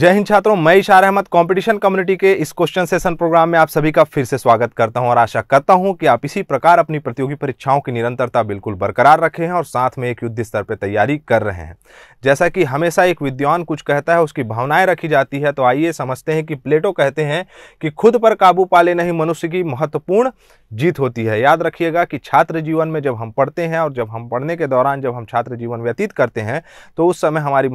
जय हिंद छात्रों मैं इशार अहमद कंपटीशन कम्युनिटी के इस क्वेश्चन सेशन प्रोग्राम में आप सभी का फिर से स्वागत करता हूं और आशा करता हूं कि आप इसी प्रकार अपनी प्रतियोगी परीक्षाओं की निरंतरता बिल्कुल बरकरार रखे हैं और साथ में एक युद्ध स्तर पर तैयारी कर रहे हैं जैसा कि हमेशा एक विद्वान कुछ कहता है उसकी भावनाएं रखी जाती है तो आइए समझते हैं कि प्लेटो कहते हैं कि खुद पर काबू पा लेना ही मनुष्य की महत्वपूर्ण जीत होती है याद रखिएगा कि छात्र जीवन में जब हम पढ़ते हैं और जब हम पढ़ने के दौरान जब हम छात्र जीवन व्यतीत करते हैं तो उस समय हमारी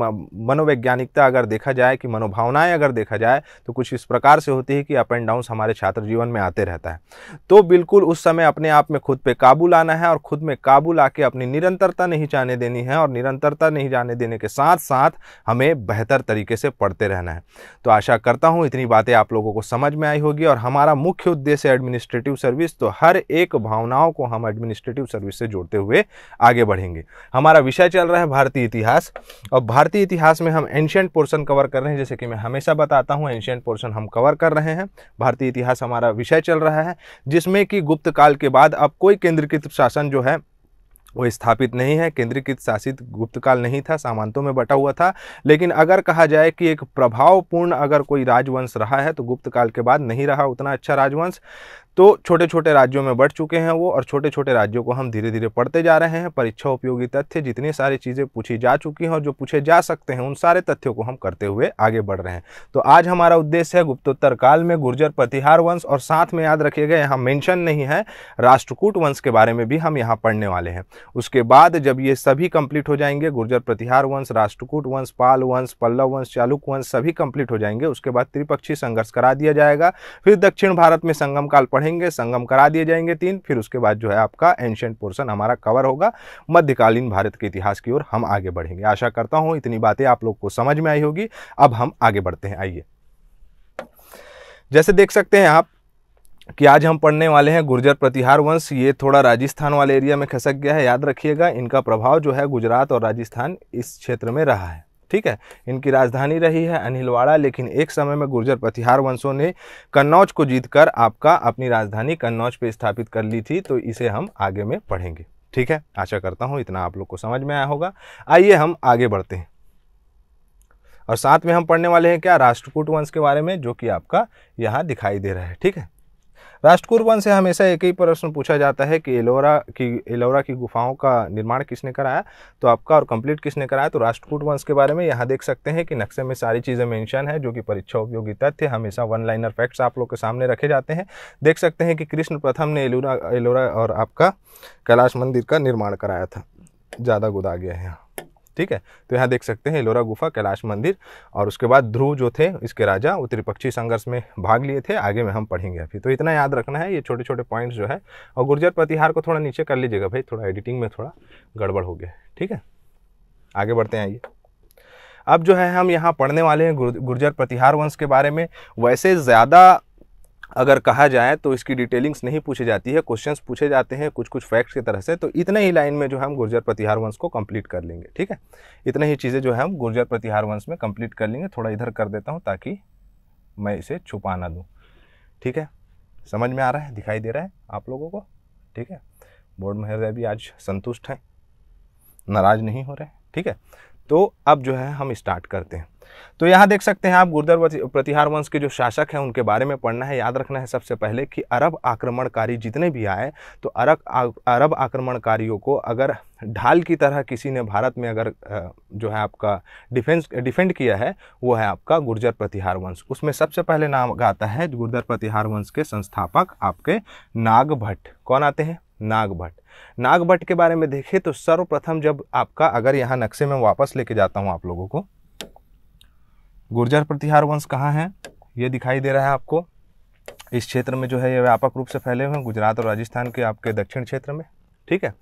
मनोवैज्ञानिकता अगर देखा जाए कि मनोभावनाएं अगर देखा जाए तो कुछ इस प्रकार से होती है कि अप एंड डाउन्स हमारे छात्र जीवन में आते रहता है तो बिल्कुल उस समय अपने आप में खुद पर काबू लाना है और खुद में काबू ला के अपनी निरंतरता नहीं जाने देनी है और निरंतरता नहीं जाने देने के साथ साथ हमें बेहतर तरीके से पढ़ते रहना है तो आशा करता हूँ इतनी बातें आप लोगों को समझ में आई होगी और हमारा मुख्य उद्देश्य एडमिनिस्ट्रेटिव सर्विस तो तो हर एक भावनाओं को हम एडमिनिस्ट्रेटिव सर्विस से जोड़ते हुए आगे बढ़ेंगे हमारा विषय चल रहा है भारतीय इतिहास और भारतीय इतिहास में हम एंशियंट पोर्सन कवर कर रहे हैं जैसे कि मैं हमेशा बताता हूँ एंशियंट पोर्सन हम कवर कर रहे हैं भारतीय इतिहास हमारा विषय चल रहा है जिसमें कि गुप्त काल के बाद अब कोई केंद्रीकृत शासन जो है वो स्थापित नहीं है केंद्रीकृत शासित गुप्त काल नहीं था सामंतों में बटा हुआ था लेकिन अगर कहा जाए कि एक प्रभावपूर्ण अगर कोई राजवंश रहा है तो गुप्त काल के बाद नहीं रहा उतना अच्छा राजवंश तो छोटे छोटे राज्यों में बढ़ चुके हैं वो और छोटे छोटे राज्यों को हम धीरे धीरे पढ़ते जा रहे हैं परीक्षा उपयोगी तथ्य जितनी सारी चीज़ें पूछी जा चुकी हैं और जो पूछे जा सकते हैं उन सारे तथ्यों को हम करते हुए आगे बढ़ रहे हैं तो आज हमारा उद्देश्य है गुप्तोत्तर काल में गुर्जर प्रतिहार वंश और साथ में याद रखिएगा यहाँ मैंशन नहीं है राष्ट्रकूट वंश के बारे में भी हम यहाँ पढ़ने वाले हैं उसके बाद जब ये सभी कंप्लीट हो जाएंगे गुर्जर प्रतिहार वंश राष्ट्रकूट वंश पाल वंश पल्लव वंश चालुक वंश सभी कंप्लीट हो जाएंगे उसके बाद त्रिपक्षीय संघर्ष करा दिया जाएगा फिर दक्षिण भारत में संगम काल पढ़े रहेंगे संगम करा दिए जाएंगे तीन फिर उसके बाद जो है आपका एंशेंट पोर्सन हमारा कवर होगा मध्यकालीन भारत के इतिहास की ओर हम आगे बढ़ेंगे आशा करता हूँ इतनी बातें आप लोग को समझ में आई होगी अब हम आगे बढ़ते हैं आइए जैसे देख सकते हैं आप कि आज हम पढ़ने वाले हैं गुर्जर प्रतिहार वंश ये थोड़ा राजस्थान वाले एरिया में खसक गया है याद रखिएगा इनका प्रभाव जो है गुजरात और राजस्थान इस क्षेत्र में रहा है ठीक है इनकी राजधानी रही है अनिलवाड़ा लेकिन एक समय में गुर्जर प्रतिहार वंशों ने कन्नौज को जीतकर आपका अपनी राजधानी कन्नौज पे स्थापित कर ली थी तो इसे हम आगे में पढ़ेंगे ठीक है आशा करता हूँ इतना आप लोग को समझ में आया होगा आइए हम आगे बढ़ते हैं और साथ में हम पढ़ने वाले हैं क्या राष्ट्रकूट वंश के बारे में जो कि आपका यहाँ दिखाई दे रहा है ठीक है राष्ट्रकूट वन से हमेशा एक ही प्रश्न पूछा जाता है कि एलोरा की एलोरा की गुफाओं का निर्माण किसने कराया तो आपका और कंप्लीट किसने कराया तो राष्ट्रकूट वंश के बारे में यहाँ देख सकते हैं कि नक्शे में सारी चीज़ें मेंशन है जो कि परीक्षा उपयोगी तथ्य हमेशा वन लाइनर फैक्ट्स आप लोग के सामने रखे जाते हैं देख सकते हैं कि कृष्ण प्रथम ने एलोरा एलोरा और आपका कैलाश मंदिर का निर्माण कराया था ज़्यादा गुदा गया है यहाँ ठीक है तो यहाँ देख सकते हैं लोरा गुफा कैलाश मंदिर और उसके बाद ध्रुव जो थे इसके राजा वो त्रिपक्षी संघर्ष में भाग लिए थे आगे में हम पढ़ेंगे अभी तो इतना याद रखना है ये छोटे छोटे पॉइंट्स जो है और गुर्जर प्रतिहार को थोड़ा नीचे कर लीजिएगा भाई थोड़ा एडिटिंग में थोड़ा गड़बड़ हो गया ठीक है आगे बढ़ते हैं आइए अब जो है हम यहाँ पढ़ने वाले हैं गुर्जर प्रतिहार वंश के बारे में वैसे ज़्यादा अगर कहा जाए तो इसकी डिटेलिंग्स नहीं पूछी जाती है क्वेश्चंस पूछे जाते हैं कुछ कुछ फैक्ट्स की तरह से तो इतने ही लाइन में जो हम गुर्जर प्रतिहार वंश को कंप्लीट कर लेंगे ठीक है इतने ही चीज़ें जो है हम गुर्जर प्रतिहार वंश में कंप्लीट कर लेंगे थोड़ा इधर कर देता हूँ ताकि मैं इसे छुपा ना दूँ ठीक है समझ में आ रहा है दिखाई दे रहा है आप लोगों को ठीक है बोर्ड महोदय भी आज संतुष्ट हैं नाराज़ नहीं हो रहे ठीक है तो अब जो है हम स्टार्ट करते हैं तो यहाँ देख सकते हैं आप गुर्दर प्रतिहार वंश के जो शासक हैं उनके बारे में पढ़ना है याद रखना है सबसे पहले कि अरब आक्रमणकारी जितने भी आए तो अरब अरब आक्रमणकारियों को अगर ढाल की तरह किसी ने भारत में अगर जो है आपका डिफेंस डिफेंड किया है वो है आपका गुर्जर प्रतिहार वंश उसमें सबसे पहले नाम आता है गुर्जर प्रतिहार वंश के संस्थापक आपके नाग भट्ट कौन आते हैं नाग भट्ट नाग भट्ट के बारे में देखें तो सर्वप्रथम जब आपका अगर यहाँ नक्शे में वापस लेके जाता हूँ आप लोगों को गुर्जर प्रतिहार वंश कहाँ हैं ये दिखाई दे रहा है आपको इस क्षेत्र में जो है ये व्यापक रूप से फैले हुए हैं गुजरात और राजस्थान के आपके दक्षिण क्षेत्र में ठीक है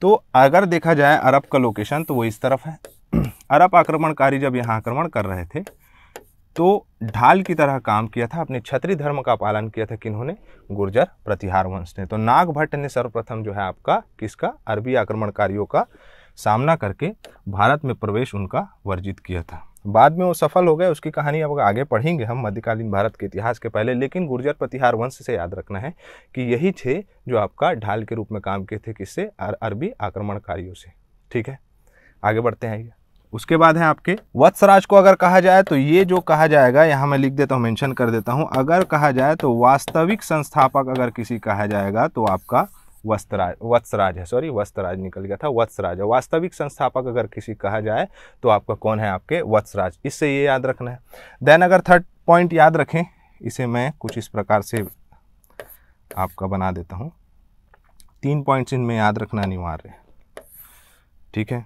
तो अगर देखा जाए अरब का लोकेशन तो वो इस तरफ है अरब आक्रमणकारी जब यहाँ आक्रमण कर रहे थे तो ढाल की तरह काम किया था अपने क्षत्रिय धर्म का पालन किया था किन्होंने गुर्जर प्रतिहार वंश ने तो नागभट्ट ने सर्वप्रथम जो है आपका किसका अरबी आक्रमणकारियों का सामना करके भारत में प्रवेश उनका वर्जित किया था बाद में वो सफल हो गए उसकी कहानी अब आगे पढ़ेंगे हम मध्यकालीन भारत के इतिहास के पहले लेकिन गुर्जर प्रतिहार वंश से याद रखना है कि यही थे जो आपका ढाल के रूप में काम किए थे किससे अरबी आक्रमणकारियों से ठीक है आगे बढ़ते हैं ये उसके बाद है आपके वत्सराज को अगर कहा जाए तो ये जो कहा जाएगा यहाँ मैं लिख देता हूँ मेंशन कर देता हूँ अगर कहा जाए तो वास्तविक संस्थापक अगर किसी कहा जाएगा तो आपका वस्त्रराज वत्सराज है सॉरी वस्त्रराज निकल गया था वत्सराज है वास्तविक संस्थापक अगर किसी कहा जाए तो आपका कौन है आपके वत्सराज इससे ये याद रखना है देन अगर थर्ड पॉइंट याद रखें इसे मैं कुछ इस प्रकार से आपका बना देता हूँ तीन पॉइंट्स इनमें याद रखना अनिवार्य है ठीक है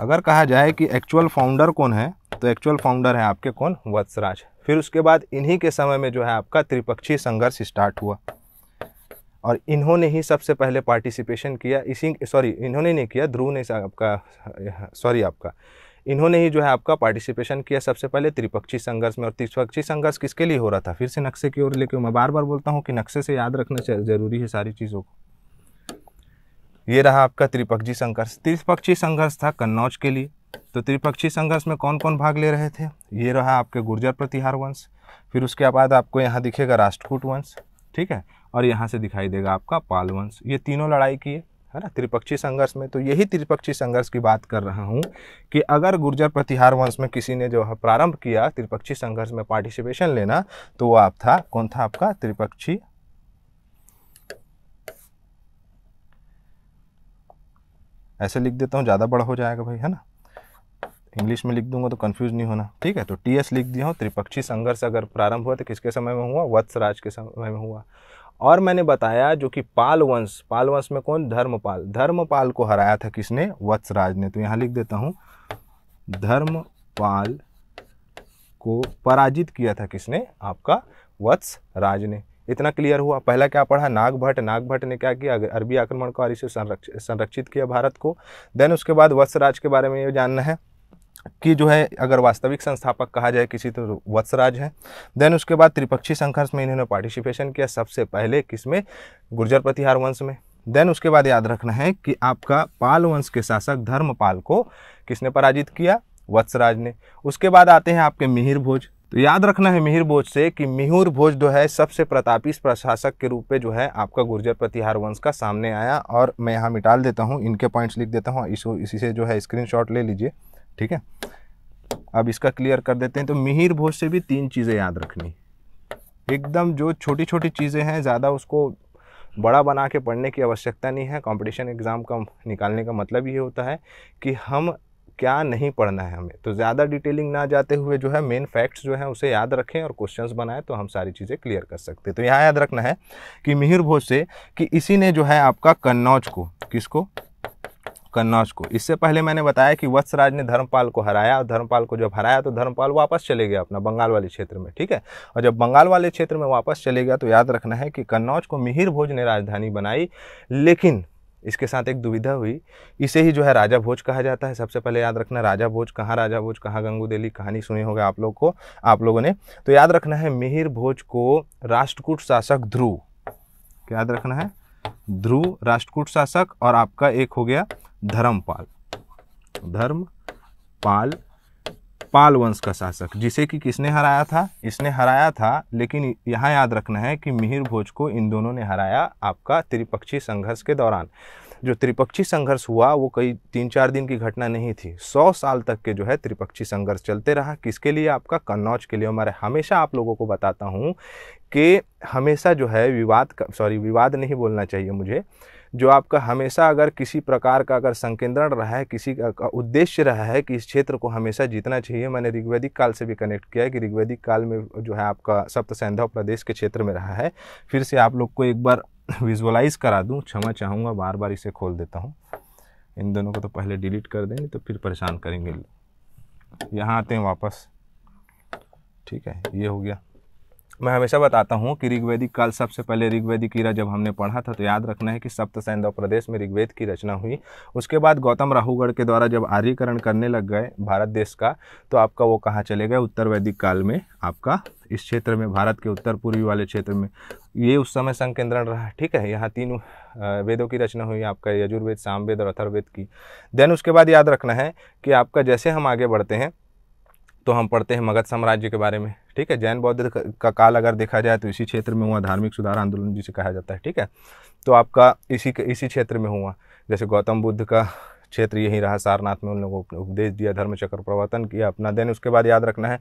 अगर कहा जाए कि एक्चुअल फाउंडर कौन है तो एक्चुअल फाउंडर है आपके कौन वत्सराज फिर उसके बाद इन्हीं के समय में जो है आपका त्रिपक्षीय संघर्ष स्टार्ट हुआ और इन्होंने ही सबसे पहले पार्टिसिपेशन किया इसी सॉरी इन्होंने नहीं किया ध्रुव ने आपका सॉरी आपका इन्होंने ही जो है आपका पार्टिसिपेशन किया सबसे पहले त्रिपक्षीय संघर्ष में और त्रिपक्षीय संघर्ष किसके लिए हो रहा था फिर से नक्शे की ओर लेके मैं बार बार बोलता हूँ कि नक्शे से याद रखना जरूरी है सारी चीज़ों को ये रहा आपका त्रिपक्षीय संघर्ष त्रिपक्षीय संघर्ष था कन्नौज के लिए तो त्रिपक्षीय संघर्ष में कौन कौन भाग ले रहे थे ये रहा आपके गुर्जर प्रतिहार वंश फिर उसके बाद आपको यहाँ दिखेगा राष्ट्रकूट वंश ठीक है और यहाँ से दिखाई देगा आपका पाल वंश ये तीनों लड़ाई की है ना त्रिपक्षीय संघर्ष में तो यही त्रिपक्षीय संघर्ष की बात कर रहा हूँ कि अगर गुर्जर प्रतिहार वंश में किसी ने जो है प्रारंभ किया त्रिपक्षीय संघर्ष में पार्टिसिपेशन लेना तो वो आप था कौन था आपका त्रिपक्षी ऐसे लिख देता हूँ ज़्यादा बड़ा हो जाएगा भाई है ना इंग्लिश में लिख दूंगा तो कन्फ्यूज नहीं होना ठीक है तो टी एस लिख दिया हूँ त्रिपक्षीय संघर्ष अगर प्रारंभ हुआ तो किसके समय में हुआ वत्स राज के समय में हुआ और मैंने बताया जो कि पाल वंश पाल वंश में कौन धर्मपाल धर्मपाल को हराया था किसने वत्सराज ने तो यहाँ लिख देता हूँ धर्मपाल को पराजित किया था किसने आपका वत्स राज ने इतना क्लियर हुआ पहला क्या पढ़ा नागभट्ट नागभट्ट ने क्या किया अरबी आक्रमण को और इसे संरक्षित किया भारत को देन उसके बाद वत्सराज के बारे में ये जानना है की जो है अगर वास्तविक संस्थापक कहा जाए किसी तो वत्सराज है देन उसके बाद त्रिपक्षीय संघर्ष में इन्होंने पार्टिसिपेशन किया सबसे पहले किसमें गुर्जर प्रतिहार वंश में देन उसके बाद याद रखना है कि आपका पाल वंश के शासक धर्मपाल को किसने पराजित किया वत्सराज ने उसके बाद आते हैं आपके मिहिर भोज तो याद रखना है मिहिर भोज से कि मिहूर भोज जो है सबसे प्रतापी प्रशासक के रूप में जो है आपका गुर्जर प्रतिहार वंश का सामने आया और मैं यहाँ मिटाल देता हूँ इनके पॉइंट्स लिख देता हूँ इसी से जो है स्क्रीनशॉट ले लीजिए ठीक है अब इसका क्लियर कर देते हैं तो मिहिर भोज से भी तीन चीज़ें याद रखनी एकदम जो छोटी छोटी चीज़ें हैं ज़्यादा उसको बड़ा बना के पढ़ने की आवश्यकता नहीं है कंपटीशन एग्ज़ाम का निकालने का मतलब ये होता है कि हम क्या नहीं पढ़ना है हमें तो ज़्यादा डिटेलिंग ना जाते हुए जो है मेन फैक्ट्स जो है उसे याद रखें और क्वेश्चंस बनाएं तो हम सारी चीज़ें क्लियर कर सकते हैं तो यहाँ याद रखना है कि मिहिर भोज से कि इसी ने जो है आपका कन्नौज को किसको कन्नौज को इससे पहले मैंने बताया कि वत्सराज ने धर्मपाल को हराया और धर्मपाल को जब हराया तो धर्मपाल वापस चले गया अपना बंगाल वाले क्षेत्र में ठीक है और जब बंगाल वाले क्षेत्र में वापस चले गया तो याद रखना है कि कन्नौज को मिहिर भोज ने राजधानी बनाई लेकिन इसके साथ एक दुविधा हुई इसे ही जो है राजा भोज कहा जाता है सबसे पहले याद रखना राजा भोज कहाँ राजा भोज कहाँ गंगू देली कहानी सुनी होगा आप लोग को आप लोगों ने तो याद रखना है मिहिर भोज को राष्ट्रकूट शासक ध्रुव याद रखना है ध्रुव राष्ट्रकूट शासक और आपका एक हो गया धर्मपाल धर्म पाल पाल वंश का शासक जिसे कि किसने हराया था इसने हराया था लेकिन यहाँ याद रखना है कि मिहिर भोज को इन दोनों ने हराया आपका त्रिपक्षीय संघर्ष के दौरान जो त्रिपक्षीय संघर्ष हुआ वो कई तीन चार दिन की घटना नहीं थी सौ साल तक के जो है त्रिपक्षीय संघर्ष चलते रहा किसके लिए आपका कन्नौज के लिए हमारे हमेशा आप लोगों को बताता हूँ कि हमेशा जो है विवाद सॉरी विवाद नहीं बोलना चाहिए मुझे जो आपका हमेशा अगर किसी प्रकार का अगर संकेंद्रण रहा है किसी का उद्देश्य रहा है कि इस क्षेत्र को हमेशा जीतना चाहिए मैंने ऋग्वैदिक काल से भी कनेक्ट किया है कि ऋग्वैदिक काल में जो है आपका सप्त सैंधव प्रदेश के क्षेत्र में रहा है फिर से आप लोग को एक बार विजुअलाइज करा दूँ क्षमा चाहूँगा बार बार इसे खोल देता हूँ इन दोनों को तो पहले डिलीट कर देंगे तो फिर परेशान करेंगे यहाँ आते हैं वापस ठीक है ये हो गया मैं हमेशा बताता हूँ कि ऋग्वैदिक काल सबसे पहले ऋग्वैदिक कीरा जब हमने पढ़ा था तो याद रखना है कि सप्त सैंदव प्रदेश में ऋग्वेद की रचना हुई उसके बाद गौतम राहुगढ़ के द्वारा जब आर्यकरण करने लग गए भारत देश का तो आपका वो कहाँ चले गए उत्तर वैदिक काल में आपका इस क्षेत्र में भारत के उत्तर पूर्वी वाले क्षेत्र में ये उस समय संकेंद्रण रहा ठीक है यहाँ तीन वेदों की रचना हुई आपका यजुर्वेद सामवेद और अथर्वेद की देन उसके बाद याद रखना है कि आपका जैसे हम आगे बढ़ते हैं तो हम पढ़ते हैं मगध साम्राज्य के बारे में ठीक है जैन बौद्ध का काल अगर देखा जाए तो इसी क्षेत्र में हुआ धार्मिक सुधार आंदोलन जिसे कहा जाता है ठीक है तो आपका इसी इसी क्षेत्र में हुआ जैसे गौतम बुद्ध का क्षेत्र यही रहा सारनाथ में उन लोगों को उपदेश दिया धर्म चक्र प्रवर्तन किया अपना देन उसके बाद याद रखना है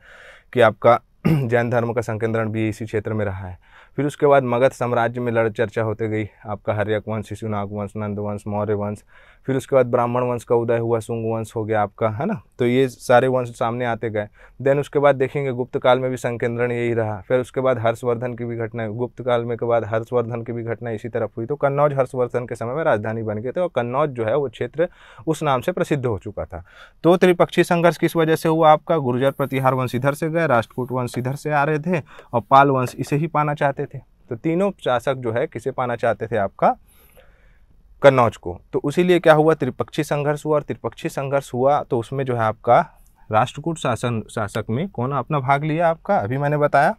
कि आपका जैन धर्म का संकेंद्रण भी इसी क्षेत्र में रहा है फिर उसके बाद मगध साम्राज्य में लड़ चर्चा होते गई आपका हर्यक वंश शिशुनाग वंश नंद वंश मौर्य वंश फिर उसके बाद ब्राह्मण वंश का उदय हुआ शुंग वंश हो गया आपका है ना तो ये सारे वंश सामने आते गए देन उसके बाद देखेंगे गुप्त काल में भी संकेंद्रण यही रहा फिर उसके बाद हर्षवर्धन की भी घटना गुप्त काल में के बाद हर्षवर्धन की भी घटना इसी तरफ हुई तो कन्नौज हर्षवर्धन के समय में राजधानी बन गए थे और कन्नौज जो है वो क्षेत्र उस नाम से प्रसिद्ध हो चुका था तो त्रिपक्षीय संघर्ष किस वजह से हुआ आपका गुर्जर प्रतिहार वंश इधर से गए राष्ट्रकूट वंश इधर से आ रहे थे और पाल वंश इसे ही पाना चाहते थे तो तीनों शासक जो है किसे पाना चाहते थे आपका कन्नौज को तो लिए क्या हुआ त्रिपक्षीय संघर्ष हुआ और त्रिपक्षीय संघर्ष हुआ तो उसमें जो है आपका राष्ट्रकूट शासन शासक में कौन अपना भाग लिया आपका अभी मैंने बताया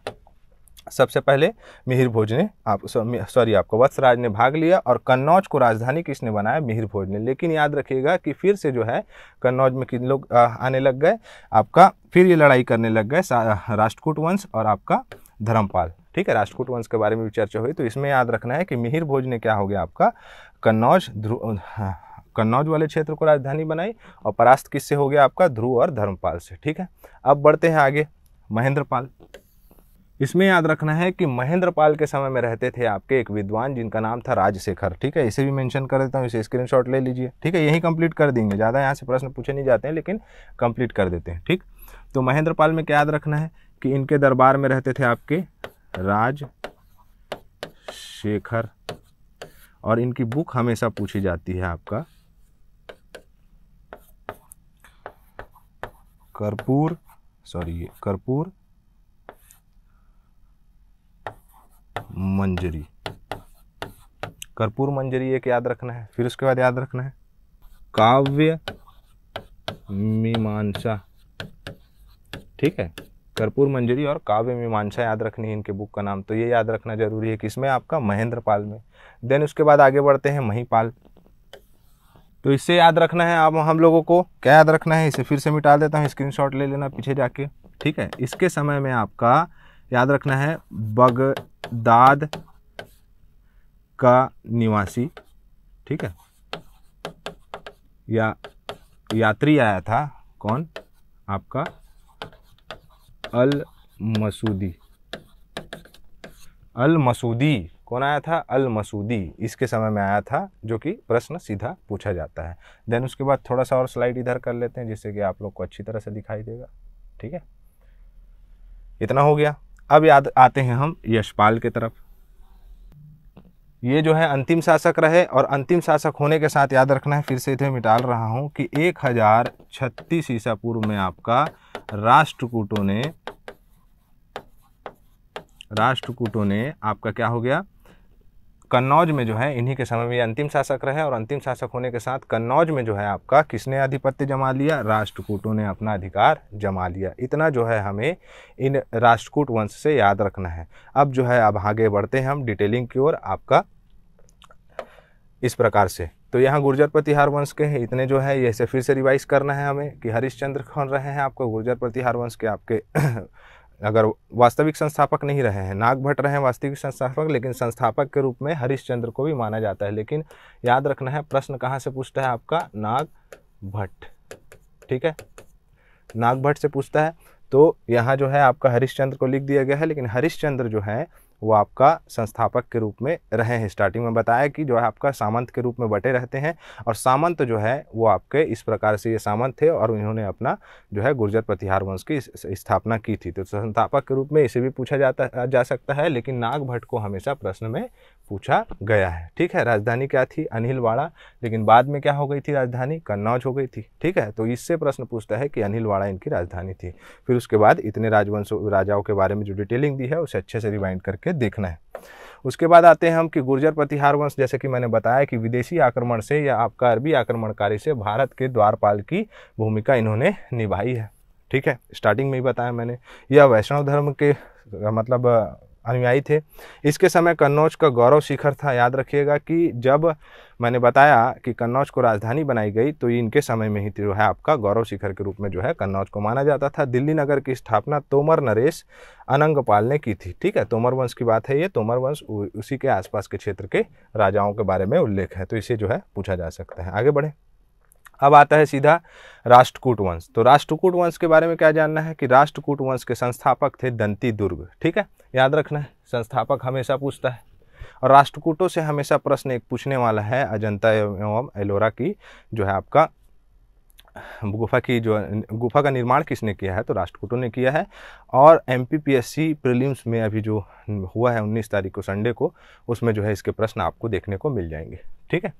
सबसे पहले मिहिर भोज ने आप सॉरी आपका वत्सराज ने भाग लिया और कन्नौज को राजधानी किसने बनाया मिहिर भोज ने लेकिन याद रखिएगा कि फिर से जो है कन्नौज में किन लोग आने लग गए आपका फिर ये लड़ाई करने लग गए राष्ट्रकूट वंश और आपका धर्मपाल ठीक है राष्ट्रकूट वंश के बारे में भी चर्चा हुई तो इसमें याद रखना है कि मिहिर भोज ने क्या हो गया आपका कन्नौज ध्रुव हाँ, कन्नौज वाले क्षेत्र को राजधानी बनाई और परास्त किससे हो गया आपका ध्रुव और धर्मपाल से ठीक है अब बढ़ते हैं आगे महेंद्रपाल इसमें याद रखना है कि महेंद्रपाल के समय में रहते थे आपके एक विद्वान जिनका नाम था राजशेखर ठीक है इसे भी मेंशन कर देता हूँ इसे स्क्रीनशॉट ले लीजिए ठीक है यही कंप्लीट कर देंगे ज़्यादा यहाँ से प्रश्न पूछे नहीं जाते हैं लेकिन कंप्लीट कर देते हैं ठीक तो महेंद्रपाल में क्या याद रखना है कि इनके दरबार में रहते थे आपके राज शेखर और इनकी बुक हमेशा पूछी जाती है आपका कर्पूर सॉरी कर्पूर मंजरी कर्पूर मंजरी एक याद रखना है फिर उसके बाद याद रखना है काव्य मीमांसा ठीक है कर्पूर मंजरी और काव्य मीमांसा याद रखनी है इनके बुक का नाम तो ये याद रखना जरूरी है कि इसमें आपका महेंद्र पाल में देन उसके बाद आगे बढ़ते हैं महीपाल तो इससे याद रखना है अब हम लोगों को क्या याद रखना है इसे फिर से मिटा देता हूँ स्क्रीन ले लेना पीछे जाके ठीक है इसके समय में आपका याद रखना है बगदाद का निवासी ठीक है या यात्री आया था कौन आपका अल मसूदी अल मसूदी कौन आया था अल मसूदी इसके समय में आया था जो कि प्रश्न सीधा पूछा जाता है देन उसके बाद थोड़ा सा और स्लाइड इधर कर लेते हैं जिससे कि आप लोग को अच्छी तरह से दिखाई देगा ठीक है इतना हो गया अब याद आते हैं हम यशपाल के तरफ ये जो है अंतिम शासक रहे और अंतिम शासक होने के साथ याद रखना है फिर से इसे मिटाल रहा हूँ कि एक हज़ार छत्तीस ईसा पूर्व में आपका राष्ट्रकूटों ने राष्ट्रकूटों ने आपका क्या हो गया कन्नौज में जो है इन्हीं के समय में अंतिम शासक रहे और अंतिम शासक होने के साथ कन्नौज में जो है आपका किसने आधिपत्य जमा लिया राष्ट्रकूटों ने अपना अधिकार जमा लिया इतना जो है हमें इन राष्ट्रकूट वंश से याद रखना है अब जो है अब आगे बढ़ते हैं हम डिटेलिंग की ओर आपका इस प्रकार से तो यहाँ गुर्जर प्रतिहार वंश के हैं इतने जो है ये से फिर से रिवाइज करना है हमें कि हरिश्चंद्र कौन रहे हैं आपको गुर्जर प्रतिहार वंश के आपके अगर वास्तविक संस्थापक नहीं रहे हैं नाग भट्ट रहे हैं वास्तविक संस्थापक लेकिन संस्थापक के रूप में हरिश्चंद्र को भी माना जाता है लेकिन याद रखना है प्रश्न कहाँ से पूछता है आपका नाग भट्ट ठीक है नाग भट्ट से पूछता है तो यहाँ जो है आपका हरिश्चंद्र को लिख दिया गया है लेकिन हरिश्चंद्र जो है वो आपका संस्थापक के रूप में रहे हैं स्टार्टिंग में बताया कि जो है आपका सामंत के रूप में बटे रहते हैं और सामंत जो है वो आपके इस प्रकार से ये सामंत थे और इन्होंने अपना जो है गुर्जर प्रतिहार वंश की स्थापना की थी तो संस्थापक के रूप में इसे भी पूछा जाता जा सकता है लेकिन नाग भट्ट को हमेशा प्रश्न में पूछा गया है ठीक है राजधानी क्या थी अनिलवाड़ा लेकिन बाद में क्या हो गई थी राजधानी कन्नौज हो गई थी ठीक है तो इससे प्रश्न पूछता है कि अनिलवाड़ा इनकी राजधानी थी फिर उसके बाद इतने राजवंश राजाओं के बारे में जो डिटेलिंग दी है उसे अच्छे से रिवाइंड करके करके देखना है उसके बाद आते हैं हम कि गुर्जर प्रतिहार वंश जैसे कि मैंने बताया कि विदेशी आक्रमण से या आपका अरबी आक्रमणकारी से भारत के द्वारपाल की भूमिका इन्होंने निभाई है ठीक है स्टार्टिंग में ही बताया मैंने यह वैष्णव धर्म के मतलब अनुयायी थे इसके समय कन्नौज का गौरव शिखर था याद रखिएगा कि जब मैंने बताया कि कन्नौज को राजधानी बनाई गई तो इनके समय में ही जो तो है आपका गौरव शिखर के रूप में जो है कन्नौज को माना जाता था दिल्ली नगर की स्थापना तोमर नरेश अनंगपाल ने की थी ठीक है तोमर वंश की बात है ये तोमर वंश उसी के आसपास के क्षेत्र के राजाओं के बारे में उल्लेख है तो इसे जो है पूछा जा सकता है आगे बढ़ें अब आता है सीधा राष्ट्रकूट वंश तो राष्ट्रकूट वंश के बारे में क्या जानना है कि राष्ट्रकूट वंश के संस्थापक थे दंती दुर्ग ठीक है याद रखना है संस्थापक हमेशा पूछता है और राष्ट्रकूटों से हमेशा प्रश्न एक पूछने वाला है अजंता एवं एलोरा की जो है आपका गुफा की जो गुफा का निर्माण किसने किया है तो राष्ट्रकूटों ने किया है और एम पी प्रीलिम्स में अभी जो हुआ है उन्नीस तारीख को संडे को उसमें जो है इसके प्रश्न आपको देखने को मिल जाएंगे ठीक है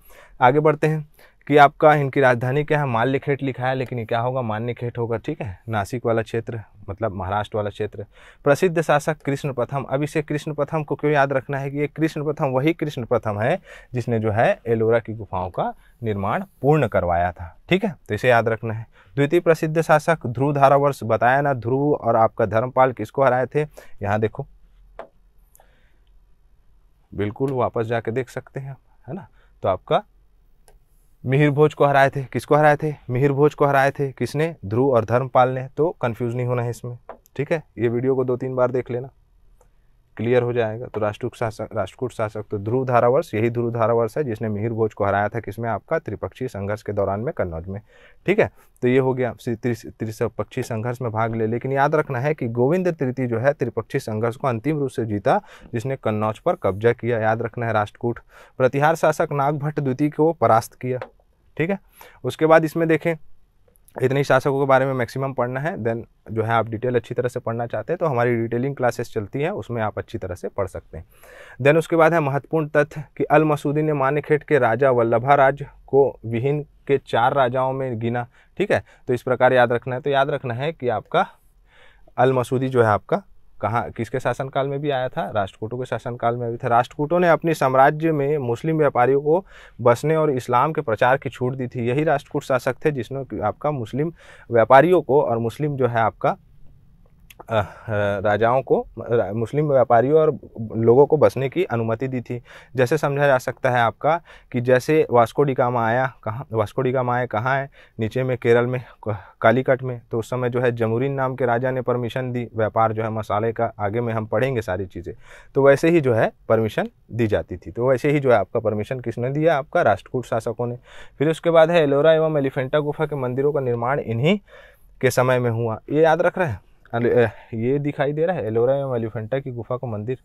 आगे बढ़ते हैं कि आपका इनकी राजधानी क्या है माल्यखेट लिखा है लेकिन ये क्या होगा मान्यखेट होगा ठीक है नासिक वाला क्षेत्र मतलब महाराष्ट्र वाला क्षेत्र प्रसिद्ध शासक कृष्ण प्रथम अब इसे कृष्ण प्रथम को क्यों याद रखना है कि ये कृष्ण प्रथम वही कृष्ण प्रथम है जिसने जो है एलोरा की गुफाओं का निर्माण पूर्ण करवाया था ठीक है तो इसे याद रखना है द्वितीय प्रसिद्ध शासक ध्रुव धारावर्ष बताया ना ध्रुव और आपका धर्मपाल किसको हराए थे यहाँ देखो बिल्कुल वापस जाके देख सकते हैं है ना तो आपका मिहिर भोज को हराए थे किसको हराए थे मिहिर भोज को हराए थे किसने ध्रुव और धर्मपाल ने तो कंफ्यूज नहीं होना है इसमें ठीक है ये वीडियो को दो तीन बार देख लेना क्लियर हो जाएगा तो राष्ट्रकूट शासक राष्ट्रकूट शासक तो ध्रुव धारावर्ष यही ध्रुव धारावर्ष है जिसने मिहिर भोज को हराया था किसमें आपका त्रिपक्षीय संघर्ष के दौरान में कन्नौज में ठीक है तो ये हो गया त्रिपक्षीय संघर्ष में भाग ले लेकिन याद रखना है कि गोविंद तृतीय जो है त्रिपक्षीय संघर्ष को अंतिम रूप से जीता जिसने कन्नौज पर कब्जा किया याद रखना है राष्ट्रकूट प्रतिहार शासक नागभट्ट द्वितीय को परास्त किया ठीक है उसके बाद इसमें देखें इतने ही शासकों के बारे में मैक्सिमम पढ़ना है देन जो है आप डिटेल अच्छी तरह से पढ़ना चाहते हैं तो हमारी डिटेलिंग क्लासेस चलती हैं उसमें आप अच्छी तरह से पढ़ सकते हैं देन उसके बाद है महत्वपूर्ण तथ्य कि अल मसूदी ने मान्यखेट के राजा वल्लभा राज को विहीन के चार राजाओं में गिना ठीक है तो इस प्रकार याद रखना है तो याद रखना है कि आपका अल मसूदी जो है आपका कहाँ किसके शासनकाल में भी आया था राष्ट्रकूटों के शासनकाल में भी था राष्ट्रकूटों ने अपने साम्राज्य में मुस्लिम व्यापारियों को बसने और इस्लाम के प्रचार की छूट दी थी यही राष्ट्रकूट शासक थे जिसने आपका मुस्लिम व्यापारियों को और मुस्लिम जो है आपका राजाओं को मुस्लिम व्यापारियों और लोगों को बसने की अनुमति दी थी जैसे समझा जा सकता है आपका कि जैसे वास्को डी आया कहाँ वास्को डी आया कहाँ है नीचे में केरल में कालीकट में तो उस समय जो है जमुरीन नाम के राजा ने परमिशन दी व्यापार जो है मसाले का आगे में हम पढ़ेंगे सारी चीज़ें तो वैसे ही जो है परमिशन दी जाती थी तो वैसे ही जो है आपका परमिशन किसने दिया आपका राष्ट्रकूट शासकों ने फिर उसके बाद है एलोरा एवं एलिफेंटा गुफा के मंदिरों का निर्माण इन्हीं के समय में हुआ ये याद रख रहे हैं ये दिखाई दे रहा है एलोरा एवं एलिफेंटा की गुफा का मंदिर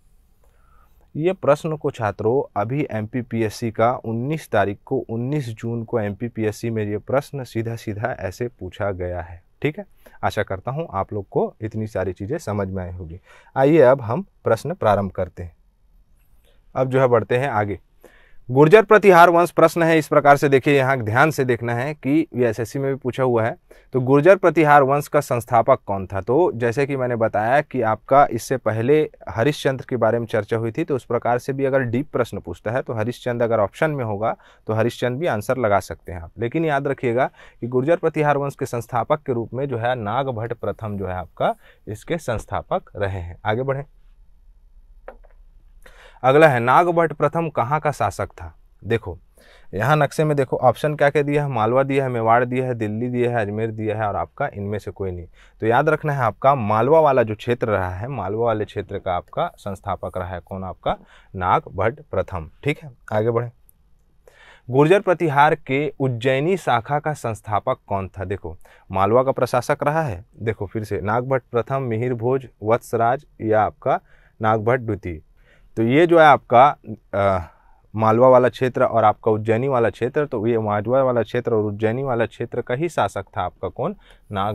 ये प्रश्न को छात्रों अभी एम का 19 तारीख को 19 जून को एम में ये प्रश्न सीधा सीधा ऐसे पूछा गया है ठीक है आशा करता हूँ आप लोग को इतनी सारी चीज़ें समझ में आई होगी आइए अब हम प्रश्न प्रारंभ करते हैं अब जो है बढ़ते हैं आगे गुर्जर प्रतिहार वंश प्रश्न है इस प्रकार से देखिए यहाँ ध्यान से देखना है कि वीएसएससी में भी पूछा हुआ है तो गुर्जर प्रतिहार वंश का संस्थापक कौन था तो जैसे कि मैंने बताया कि आपका इससे पहले हरिश्चंद्र के बारे में चर्चा हुई थी तो उस प्रकार से भी अगर डीप प्रश्न पूछता है तो हरिश्चंद अगर ऑप्शन में होगा तो हरिश्चंद भी आंसर लगा सकते हैं आप लेकिन याद रखिएगा कि गुर्जर प्रतिहार वंश के संस्थापक के रूप में जो है नागभट्ट प्रथम जो है आपका इसके संस्थापक रहे हैं आगे बढ़ें अगला है नागभट प्रथम कहाँ का शासक था देखो यहाँ नक्शे में देखो ऑप्शन क्या क्या दिया है मालवा दिया है मेवाड़ दिया है दिल्ली दिया है अजमेर दिया है और आपका इनमें से कोई नहीं तो याद रखना है आपका मालवा वाला जो क्षेत्र रहा है मालवा वाले क्षेत्र का आपका संस्थापक रहा है कौन आपका नाग भट्ट प्रथम ठीक है आगे बढ़े गुर्जर प्रतिहार के उज्जैनी शाखा का संस्थापक कौन था देखो मालवा का प्रशासक रहा है देखो फिर से नागभट्ट प्रथम मिहिर भोज वत्सराज या आपका नागभट्ट द्वितीय तो ये जो है आपका आ, मालवा वाला क्षेत्र और आपका उज्जैनी वाला क्षेत्र तो ये मालवा वाला क्षेत्र और उज्जैनी वाला क्षेत्र का ही शासक था आपका कौन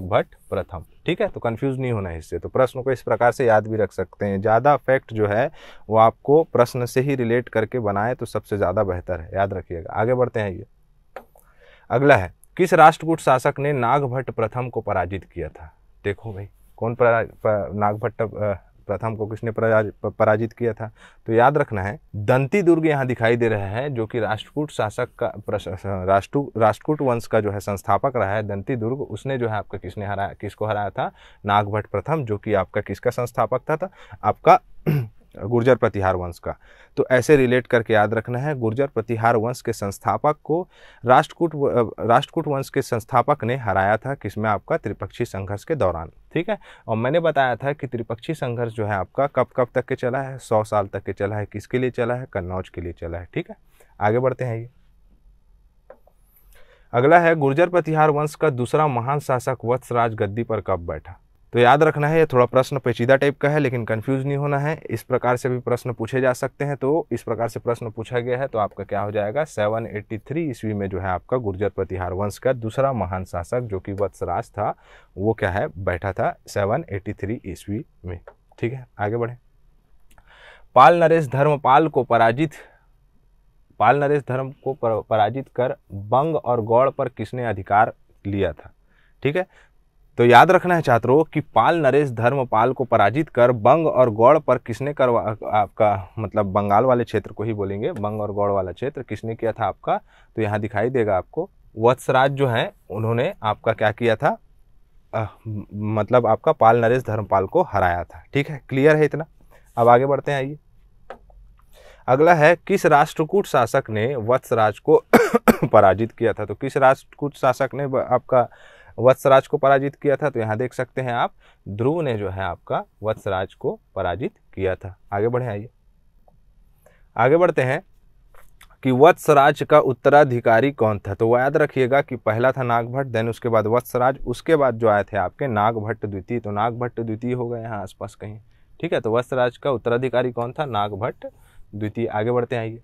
भट्ट प्रथम ठीक है तो कंफ्यूज नहीं होना इससे तो प्रश्न को इस प्रकार से याद भी रख सकते हैं ज़्यादा फैक्ट जो है वो आपको प्रश्न से ही रिलेट करके बनाए तो सबसे ज़्यादा बेहतर है याद रखिएगा आगे बढ़ते हैं ये अगला है किस राष्ट्रकूट शासक ने नागभट्ट प्रथम को पराजित किया था देखो भाई कौन नागभट्ट प्रथम को किसने पराजित किया था तो याद रखना है दंती दुर्ग यहाँ दिखाई दे रहा है जो कि राष्ट्रकूट शासक का राष्ट्र राष्ट्रकूट वंश का जो है संस्थापक रहा है दंती दुर्ग उसने जो है आपका किसने हराया किसको हराया था नागभट्ट प्रथम जो कि आपका किसका संस्थापक था, था? आपका गुर्जर प्रतिहार वंश का तो ऐसे रिलेट करके याद रखना है गुर्जर प्रतिहार वंश के संस्थापक को राष्ट्रकूट राष्ट्रकूट वंश के संस्थापक ने हराया था किसमें आपका त्रिपक्षीय संघर्ष के दौरान ठीक है और मैंने बताया था कि त्रिपक्षीय संघर्ष जो है आपका कब कब तक के चला है सौ साल तक के चला है किसके लिए चला है कन्नौज के लिए चला है ठीक है आगे बढ़ते हैं ये अगला है गुर्जर प्रतिहार वंश का दूसरा महान शासक वत्सराज गद्दी पर कब बैठा तो याद रखना है ये थोड़ा प्रश्न पेचीदा टाइप का है लेकिन कन्फ्यूज नहीं होना है इस प्रकार से भी प्रश्न पूछे जा सकते हैं तो इस प्रकार से प्रश्न पूछा गया है तो आपका क्या हो जाएगा 783 ईस्वी में जो है आपका गुर्जर प्रतिहार वंश का दूसरा महान शासक जो कि वत्सराज था वो क्या है बैठा था सेवन ईस्वी में ठीक है आगे बढ़े पाल नरेश धर्मपाल को पराजित पाल नरेश धर्म को पराजित कर बंग और गौड़ पर किसने अधिकार लिया था ठीक है तो याद रखना है छात्रों कि पाल नरेश धर्मपाल को पराजित कर बंग और गौड़ पर किसने करवा आपका मतलब बंगाल वाले क्षेत्र को ही बोलेंगे बंग और गौड़ वाला क्षेत्र किसने किया था आपका तो यहाँ दिखाई देगा आपको वत्सराज जो है उन्होंने आपका क्या किया था आ, मतलब आपका पाल नरेश धर्मपाल को हराया था ठीक है क्लियर है इतना अब आगे बढ़ते हैं आइए अगला है किस राष्ट्रकूट शासक ने वत्सराज को पराजित किया था तो किस राष्ट्रकूट शासक ने आपका वत्सराज को पराजित किया था तो यहाँ देख सकते हैं आप ध्रुव ने जो है आपका वत्सराज को पराजित किया था आगे बढ़े आइए आगे बढ़ते हैं कि वत्सराज का उत्तराधिकारी कौन था तो वह याद रखिएगा कि पहला था नागभट्ट देन उसके बाद वत्सराज उसके बाद जो आए थे आपके नागभट्ट द्वितीय तो नागभट्ट द्वितीय हो गए यहाँ आसपास कहीं ठीक है तो वत्सराज का उत्तराधिकारी कौन था नागभट्ट द्वितीय आगे बढ़ते हैं आइए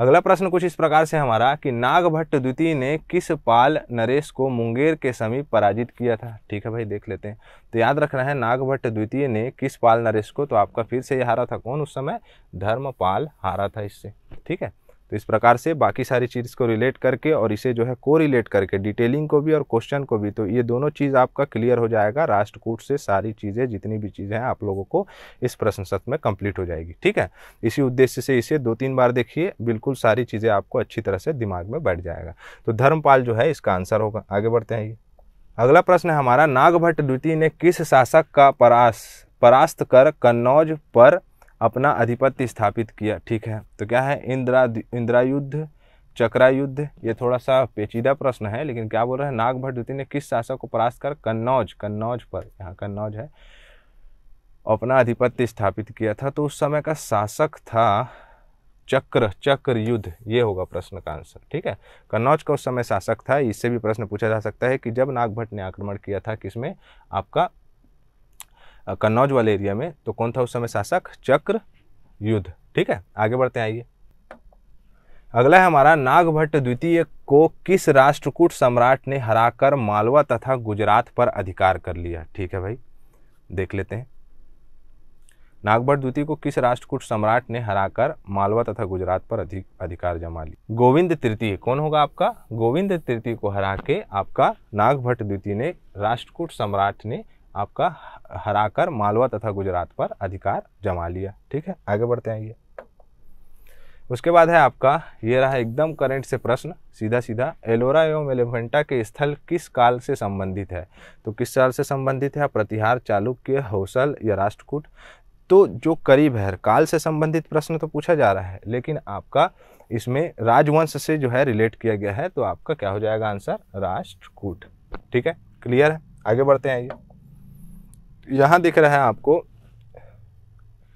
अगला प्रश्न कुछ इस प्रकार से हमारा कि नागभट्ट द्वितीय ने किस पाल नरेश को मुंगेर के समीप पराजित किया था ठीक है भाई देख लेते हैं तो याद रखना है नागभट्ट द्वितीय ने किस पाल नरेश को तो आपका फिर से ये हारा था कौन उस समय धर्मपाल हारा था इससे ठीक है तो इस प्रकार से बाकी सारी चीज़ को रिलेट करके और इसे जो है को रिलेट करके डिटेलिंग को भी और क्वेश्चन को भी तो ये दोनों चीज़ आपका क्लियर हो जाएगा राष्ट्रकूट से सारी चीज़ें जितनी भी चीज़ें हैं आप लोगों को इस प्रश्न सत्र में कंप्लीट हो जाएगी ठीक है इसी उद्देश्य से इसे दो तीन बार देखिए बिल्कुल सारी चीज़ें आपको अच्छी तरह से दिमाग में बैठ जाएगा तो धर्मपाल जो है इसका आंसर होगा आगे बढ़ते हैं ये अगला प्रश्न है हमारा नागभट्ट द्वितीय ने किस शासक का परास परास्त कर कन्नौज पर अपना अधिपत्य स्थापित किया ठीक है तो क्या है इंद्रा इंद्रायुद्ध चक्रायुद्ध ये थोड़ा सा पेचीदा प्रश्न है लेकिन क्या बोल रहे हैं नागभट द्वितीय ने किस शासक को परास्त कर कन्नौज कन्नौज पर यहाँ कन्नौज है अपना अधिपत्य स्थापित किया था तो उस समय का शासक था चक्र चक्र युद्ध ये होगा प्रश्न का आंसर ठीक है कन्नौज का उस समय शासक था इससे भी प्रश्न पूछा जा सकता है कि जब नागभट्ट ने आक्रमण किया था किसमें आपका कन्नौज वाले एरिया में तो कौन था उस समय शासक चक्र युद्ध ठीक है आगे बढ़ते आइए अगला है हमारा नागभट्ट द्वितीय को किस राष्ट्रकूट सम्राट ने हराकर मालवा तथा गुजरात पर अधिकार कर लिया ठीक है भाई देख लेते हैं नागभट्ट द्वितीय को किस राष्ट्रकूट सम्राट ने हराकर मालवा तथा गुजरात पर अधिक अधिकार जमा लिया गोविंद तृतीय कौन होगा आपका गोविंद तृतीय को हरा के आपका नागभट्ट द्वितीय ने राष्ट्रकूट सम्राट ने आपका हराकर मालवा तथा गुजरात पर अधिकार जमा लिया ठीक है आगे बढ़ते हैं ये उसके बाद है आपका ये रहा एकदम करंट से प्रश्न सीधा सीधा एलोरा एवं एलिफेंटा के स्थल किस काल से संबंधित है तो किस साल से संबंधित है प्रतिहार चालुक्य हौसल या राष्ट्रकूट तो जो करीब है काल से संबंधित प्रश्न तो पूछा जा रहा है लेकिन आपका इसमें राजवंश से जो है रिलेट किया गया है तो आपका क्या हो जाएगा आंसर राष्ट्रकूट ठीक है क्लियर है आगे बढ़ते हैं आइए यहाँ दिख रहा है आपको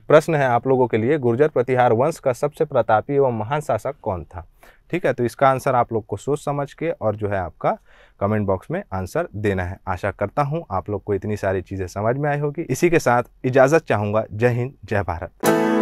प्रश्न है आप लोगों के लिए गुर्जर प्रतिहार वंश का सबसे प्रतापी एवं महान शासक कौन था ठीक है तो इसका आंसर आप लोग को सोच समझ के और जो है आपका कमेंट बॉक्स में आंसर देना है आशा करता हूँ आप लोग को इतनी सारी चीज़ें समझ में आई होगी इसी के साथ इजाज़त चाहूँगा जय हिंद जय भारत